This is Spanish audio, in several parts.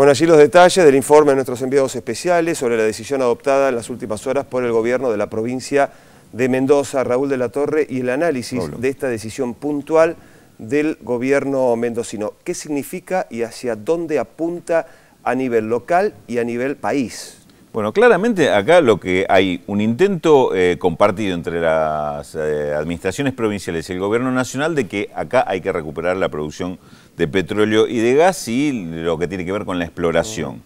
Bueno, allí los detalles del informe de nuestros enviados especiales sobre la decisión adoptada en las últimas horas por el gobierno de la provincia de Mendoza, Raúl de la Torre, y el análisis de esta decisión puntual del gobierno mendocino. ¿Qué significa y hacia dónde apunta a nivel local y a nivel país? Bueno, claramente acá lo que hay un intento eh, compartido entre las eh, administraciones provinciales y el gobierno nacional de que acá hay que recuperar la producción de petróleo y de gas y lo que tiene que ver con la exploración.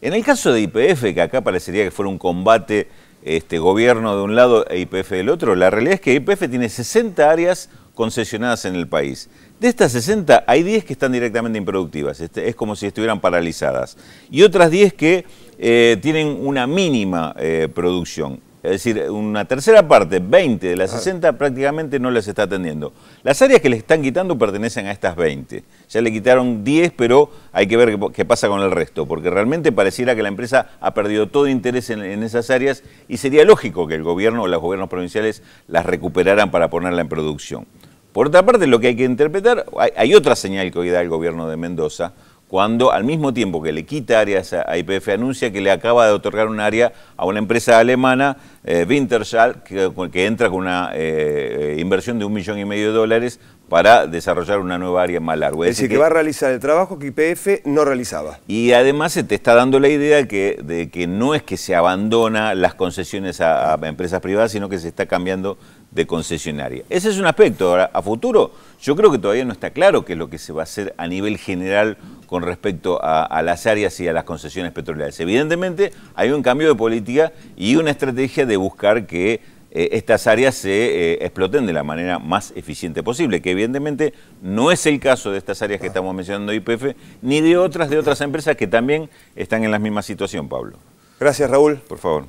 En el caso de IPF, que acá parecería que fuera un combate este gobierno de un lado e IPF del otro, la realidad es que IPF tiene 60 áreas concesionadas en el país. De estas 60 hay 10 que están directamente improductivas, este, es como si estuvieran paralizadas y otras 10 que eh, tienen una mínima eh, producción. Es decir, una tercera parte, 20 de las 60, prácticamente no las está atendiendo. Las áreas que les están quitando pertenecen a estas 20. Ya le quitaron 10, pero hay que ver qué pasa con el resto, porque realmente pareciera que la empresa ha perdido todo interés en, esas áreas y sería lógico que el gobierno o los gobiernos provinciales las recuperaran para ponerla en producción. Por otra parte, lo que hay que interpretar, hay otra señal que hoy da el gobierno de Mendoza, cuando al mismo tiempo que le quita áreas a IPF anuncia que le acaba de otorgar un área a una empresa alemana, eh, Wintershall, que, entra con una eh, inversión de un millón y medio de dólares para desarrollar una nueva área más larga. Es, decir, que, va a realizar el trabajo que IPF no realizaba. Y además se te está dando la idea de que, no es que se abandona las concesiones a empresas privadas, sino que se está cambiando de concesionaria. Ese es un aspecto. Ahora, a futuro, yo creo que todavía no está claro qué es lo que se va a hacer a nivel general con respecto a, las áreas y a las concesiones petroleras. Evidentemente, hay un cambio de política y una estrategia de buscar que eh, estas áreas se eh, exploten de la manera más eficiente posible, que evidentemente no es el caso de estas áreas que estamos mencionando IPF, ni de otras de otras empresas que también están en la misma situación, Pablo. Gracias, Raúl. Por favor.